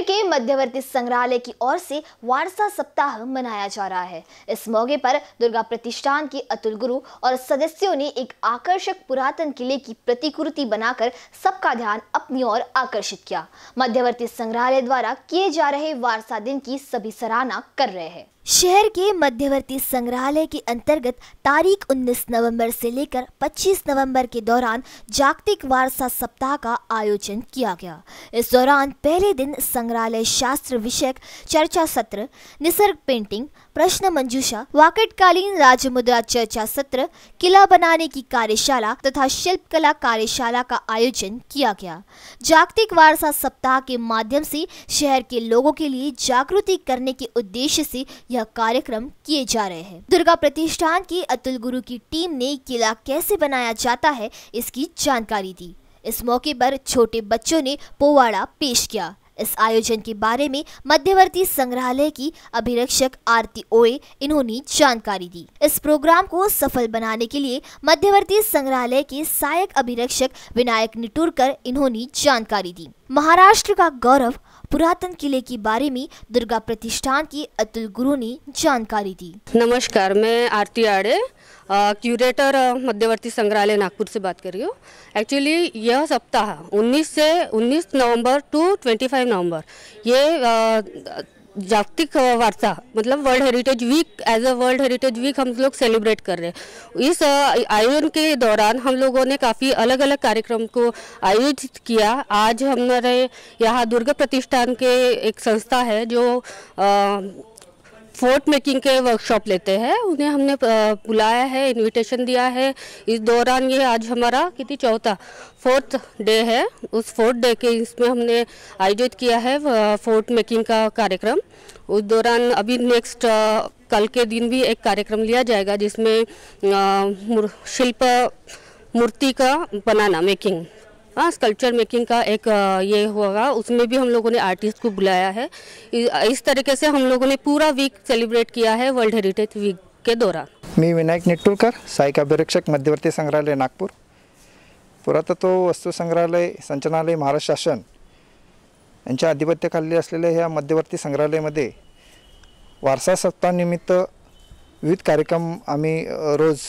बीकानेर के मध्यवर्ती संग्रहालय की ओर से वारसा सप्ताह मनाया जा रहा है इस मौके पर दुर्गा प्रतिष्ठान के अतुल गुरु और सदस्यों ने एक आकर्षक पुरातन किले की प्रतिकृति बनाकर सबका ध्यान अपनी ओर आकर्षित किया मध्यवर्ती संग्रहालय द्वारा किए जा रहे वारसा दिन की सभी सराहना कर रहे हैं शहर के मध्यवर्ती संग्रहालय के अंतर्गत तारीख 19 नवंबर से लेकर 25 नवंबर के दौरान जागतिक वारसा सप्ताह का आयोजन किया गया इस दौरान पहले दिन संग्रहालय शास्त्र विषयक चर्चा सत्र निसर्ग पेंटिंग प्रश्न मंजूषा वाकटकालीन राज्य मुद्रा चर्चा सत्र किला बनाने की कार्यशाला तथा शिल्प कला कार्यशाला का आयोजन किया गया जागतिक वारसा सप्ताह के माध्यम से शहर के लोगों के लिए जागृति करने के उद्देश्य से यह कार्यक्रम किए जा रहे हैं दुर्गा प्रतिष्ठान की अतुल गुरु की टीम ने किला कैसे बनाया जाता है इसकी जानकारी दी इस मौके पर छोटे बच्चों ने पोवाड़ा पेश किया इस आयोजन के बारे में मध्यवर्ती संग्रहालय की अभिरक्षक आरती ओए इन्होंने जानकारी दी इस प्रोग्राम को सफल बनाने के लिए मध्यवर्ती संग्रहालय के सहायक अभिरक्षक विनायक निटुरकर इन्होंने जानकारी दी महाराष्ट्र का गौरव पुरातन किले के बारे में दुर्गा प्रतिष्ठान की अतुल गुरु ने जानकारी दी नमस्कार मैं आरती आड़े क्यूरेटर मध्यवर्ती संग्रहालय नागपुर से बात कर रही हूँ एक्चुअली यह सप्ताह 19 से 19 नवंबर टू 25 नवंबर ये आ, जागतिक वारसा मतलब world heritage week as a world heritage week हम लोग सेलिब्रेट कर रहे हैं इस आयोजन के दौरान हम लोगों ने काफ़ी अलग अलग कार्यक्रम को आयोजित किया आज हमारे यहाँ दुर्गा प्रतिष्ठान के एक संस्था है जो आ, फोर्ट मेकिंग के वर्कशॉप लेते हैं उन्हें हमने बुलाया है इनविटेशन दिया है इस दौरान ये आज हमारा कितनी चौथा फोर्थ डे है उस फोर्थ डे के इसमें हमने आयोजित किया है फोर्ट मेकिंग का कार्यक्रम उस दौरान अभी नेक्स्ट कल के दिन भी एक कार्यक्रम लिया जाएगा जिसमें शिल्प मूर्ति का बनाना मेकिंग हाँ स्कल्पचर मेकिंग का एक ये होगा उसमें भी हम लोगों ने आर्टिस्ट को बुलाया है इस तरीके से हम लोगों ने पूरा वीक सेलिब्रेट किया है वर्ल्ड हेरिटेज वीक के दौरान मी विनायक नेटुलकर अभिरक्षक मध्यवर्ती संग्रहालय नागपूर पुरातत्व वस्तू संग्रहालय संचनालय महाराष्ट्र शासन यांच्या आधिपत्याखाली असलेल्या ह्या मध्यवर्ती संग्रहालयामध्ये वारसा सप्ताहानिमित्त विविध कार्यक्रम आम्ही रोज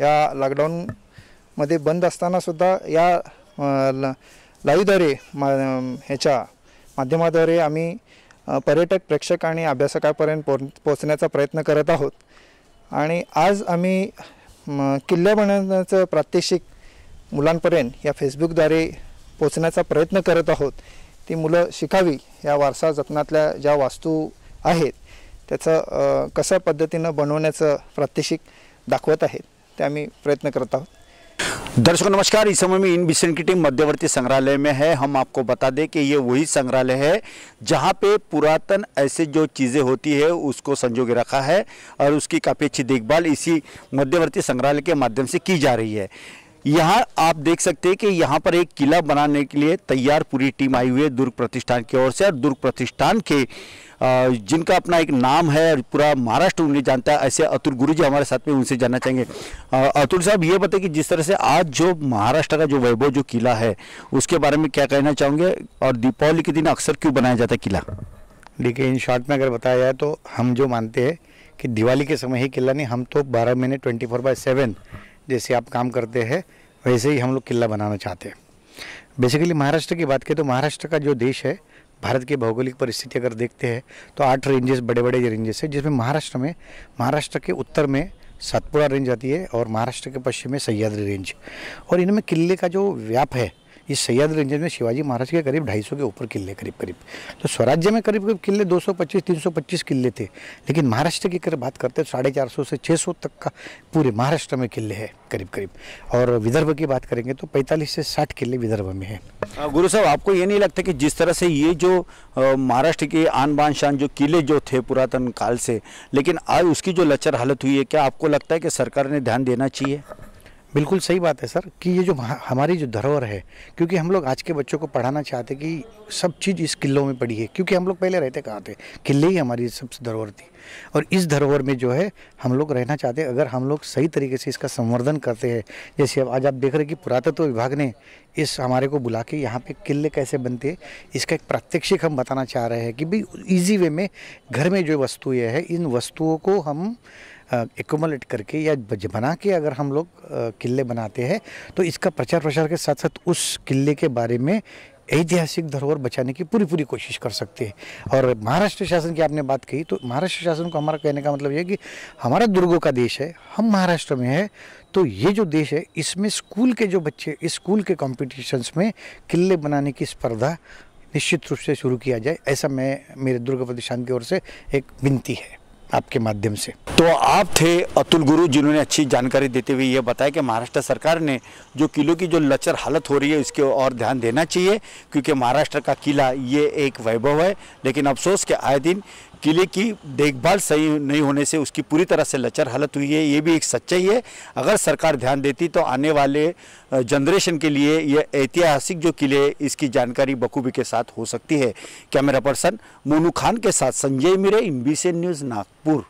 या लॉकडाऊनमध्ये बंद सुद्धा या लाईवद्वारे मा ह्याच्या माध्यमाद्वारे आम्ही पर्यटक प्रेक्षक आणि अभ्यासकापर्यंत पो पोचण्याचा प्रयत्न करत आहोत आणि आज आम्ही किल्ल्या बनवण्याचं प्रात्यक्षिक मुलांपर्यंत या फेसबुकद्वारे पोचण्याचा प्रयत्न करत आहोत ती मुलं शिकावी या वारसा जतनातल्या ज्या वास्तू आहेत त्याचं कशा पद्धतीनं बनवण्याचं प्रात्यक्षिक दाखवत आहेत ते आम्ही प्रयत्न करत आहोत दर्शकों नमस्कार इस समय में इन बिशन की टीम मध्यवर्ती संग्रहालय में है हम आपको बता दें कि ये वही संग्रहालय है जहाँ पे पुरातन ऐसे जो चीज़ें होती है उसको संजो के रखा है और उसकी काफ़ी अच्छी देखभाल इसी मध्यवर्ती संग्रहालय के माध्यम से की जा रही है यहाँ आप देख सकते हैं कि यहाँ पर एक किला बनाने के लिए तैयार पूरी टीम आई हुई है दुर्ग प्रतिष्ठान की ओर से और दुर्ग प्रतिष्ठान के जिनका अपना एक नाम है और पूरा महाराष्ट्र उन्हें जानता है ऐसे अतुल गुरु जी हमारे साथ में उनसे जानना चाहेंगे अतुल साहब ये बताए कि जिस तरह से आज जो महाराष्ट्र का जो वैभव जो किला है उसके बारे में क्या कहना चाहूँगे और दीपावली के दिन अक्सर क्यों बनाया जाता है किला देखिए इन शॉर्ट में अगर बताया जाए तो हम जो मानते हैं कि दिवाली के समय ही किला नहीं हम तो बारह महीने ट्वेंटी फोर बाय सेवन जैसे आप काम करते हैं वैसे ही हम लोग किला बनाना चाहते हैं बेसिकली महाराष्ट्र की बात करें तो महाराष्ट्र का जो देश है भारत की भौगोलिक परिस्थिति अगर देखते हैं तो आठ रेंजेस बड़े बड़े रेंजेस है जिसमें महाराष्ट्र में महाराष्ट्र के उत्तर में सतपुड़ा रेंज आती है और महाराष्ट्र के पश्चिम में सह्याद्री रेंज और इनमें किले का जो व्याप है इस सैयाद रंजन में शिवाजी महाराज के करीब 250 के ऊपर किले करीब करीब तो स्वराज्य में करीब करीब किले 225 325 किले थे लेकिन महाराष्ट्र की अगर बात करते हैं तो साढ़े चार से 600 तक का पूरे महाराष्ट्र में किले हैं करीब करीब और विदर्भ की बात करेंगे तो पैंतालीस से साठ किले विदर्भ में है गुरु साहब आपको ये नहीं लगता कि जिस तरह से ये जो महाराष्ट्र के आन बान शान जो किले जो थे पुरातन काल से लेकिन आज उसकी जो लचर हालत हुई है क्या आपको लगता है कि सरकार ने ध्यान देना चाहिए बिल्कुल सही बात है सर कि ये जो हमारी जो धरोहर है क्योंकि हम लोग आज के बच्चों को पढ़ाना चाहते कि सब चीज़ इस किलों में पड़ी है क्योंकि हम लोग पहले रहते कहाँ थे किले ही हमारी सबसे धरोहर थी और इस धरोहर में जो है हम लोग रहना चाहते हैं अगर हम लोग सही तरीके से इसका संवर्धन करते हैं जैसे अब आज आप देख रहे हैं कि पुरातत्व विभाग ने इस हमारे को बुला के यहाँ पे किले कैसे बनते हैं इसका एक प्रात्यक्षिक हम बताना चाह रहे हैं कि भाई ईजी वे में घर में जो वस्तुएँ है इन वस्तुओं को हम एकोमोलेट करके या बना के अगर हम लोग किले बनाते हैं तो इसका प्रचार प्रसार के साथ साथ उस किले के बारे में ऐतिहासिक धरोहर बचाने की पूरी पूरी कोशिश कर सकते हैं और महाराष्ट्र शासन की आपने बात कही तो महाराष्ट्र शासन को हमारा कहने का मतलब यह कि हमारा दुर्गों का देश है हम महाराष्ट्र में है तो ये जो देश है इसमें स्कूल के जो बच्चे इस स्कूल के कॉम्पिटिशन्स में किले बनाने की स्पर्धा निश्चित रूप से शुरू किया जाए ऐसा मैं मेरे दुर्गा प्रतिष्ठान की ओर से एक विनती है आपके माध्यम से तो आप थे अतुल गुरु जिन्होंने अच्छी जानकारी देते हुए ये बताया कि महाराष्ट्र सरकार ने जो किलो की जो लचर हालत हो रही है इसके और ध्यान देना चाहिए क्योंकि महाराष्ट्र का किला ये एक वैभव है लेकिन अफसोस के आए दिन किले की देखभाल सही नहीं होने से उसकी पूरी तरह से लचर हालत हुई है ये भी एक सच्चाई है अगर सरकार ध्यान देती तो आने वाले जनरेशन के लिए यह ऐतिहासिक जो किले इसकी जानकारी बखूबी के साथ हो सकती है कैमरा पर्सन मोनू खान के साथ संजय मिरे इन न्यूज़ नागपुर